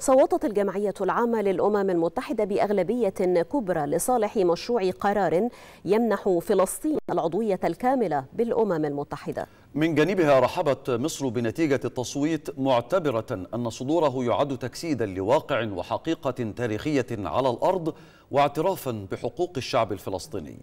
صوتت الجمعية العامة للأمم المتحدة بأغلبية كبرى لصالح مشروع قرار يمنح فلسطين العضوية الكاملة بالأمم المتحدة من جانبها رحبت مصر بنتيجة التصويت معتبرة أن صدوره يعد تجسيدا لواقع وحقيقة تاريخية على الأرض واعترافا بحقوق الشعب الفلسطيني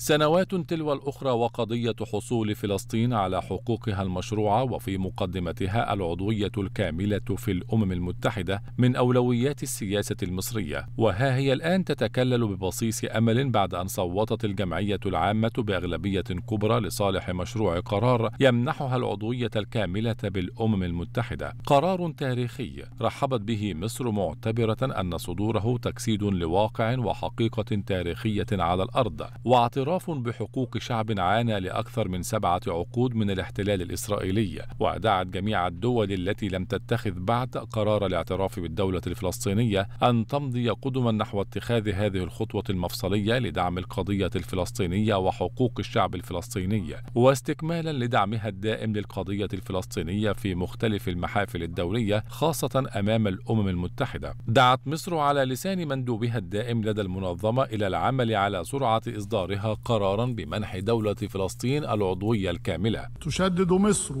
سنوات تلو الأخرى وقضية حصول فلسطين على حقوقها المشروعة وفي مقدمتها العضوية الكاملة في الأمم المتحدة من أولويات السياسة المصرية وها هي الآن تتكلل ببصيص أمل بعد أن صوتت الجمعية العامة بأغلبية كبرى لصالح مشروع قرار يمنحها العضوية الكاملة بالأمم المتحدة قرار تاريخي رحبت به مصر معتبرة أن صدوره تجسيد لواقع وحقيقة تاريخية على الأرض واعتراف اعتراف بحقوق شعب عانى لأكثر من سبعة عقود من الاحتلال الإسرائيلي ودعت جميع الدول التي لم تتخذ بعد قرار الاعتراف بالدولة الفلسطينية أن تمضي قدما نحو اتخاذ هذه الخطوة المفصلية لدعم القضية الفلسطينية وحقوق الشعب الفلسطيني واستكمالا لدعمها الدائم للقضية الفلسطينية في مختلف المحافل الدولية خاصة أمام الأمم المتحدة دعت مصر على لسان مندوبها الدائم لدى المنظمة إلى العمل على سرعة إصدارها قرارا بمنح دولة فلسطين العضوية الكاملة تشدد مصر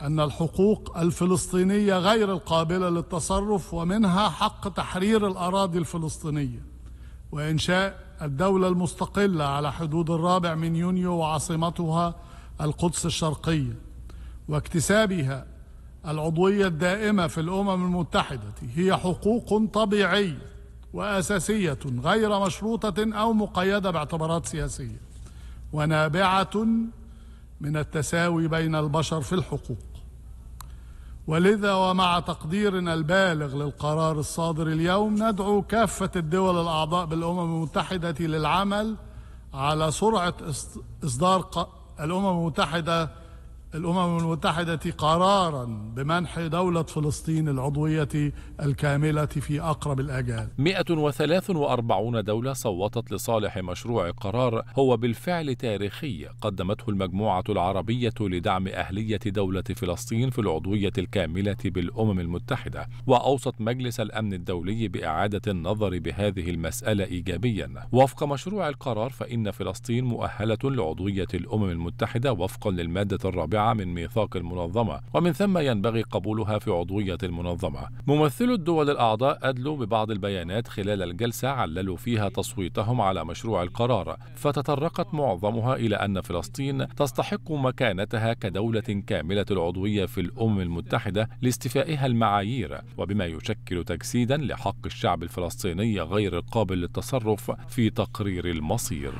أن الحقوق الفلسطينية غير القابلة للتصرف ومنها حق تحرير الأراضي الفلسطينية وإنشاء الدولة المستقلة على حدود الرابع من يونيو وعاصمتها القدس الشرقية واكتسابها العضوية الدائمة في الأمم المتحدة هي حقوق طبيعية وأساسية غير مشروطة أو مقيدة باعتبارات سياسية ونابعة من التساوي بين البشر في الحقوق ولذا ومع تقديرنا البالغ للقرار الصادر اليوم ندعو كافة الدول الأعضاء بالأمم المتحدة للعمل على سرعة إصدار الأمم المتحدة الأمم المتحدة قرارا بمنح دولة فلسطين العضوية الكاملة في أقرب الأجال 143 دولة صوتت لصالح مشروع قرار هو بالفعل تاريخي قدمته المجموعة العربية لدعم أهلية دولة فلسطين في العضوية الكاملة بالأمم المتحدة وأوصت مجلس الأمن الدولي بإعادة النظر بهذه المسألة إيجابيا وفق مشروع القرار فإن فلسطين مؤهلة لعضوية الأمم المتحدة وفقا للمادة الرابعة من ميثاق المنظمة ومن ثم ينبغي قبولها في عضوية المنظمة ممثلو الدول الأعضاء أدلوا ببعض البيانات خلال الجلسة عللوا فيها تصويتهم على مشروع القرار فتطرقت معظمها إلى أن فلسطين تستحق مكانتها كدولة كاملة العضوية في الأمم المتحدة لاستفائها المعايير وبما يشكل تجسيدا لحق الشعب الفلسطيني غير القابل للتصرف في تقرير المصير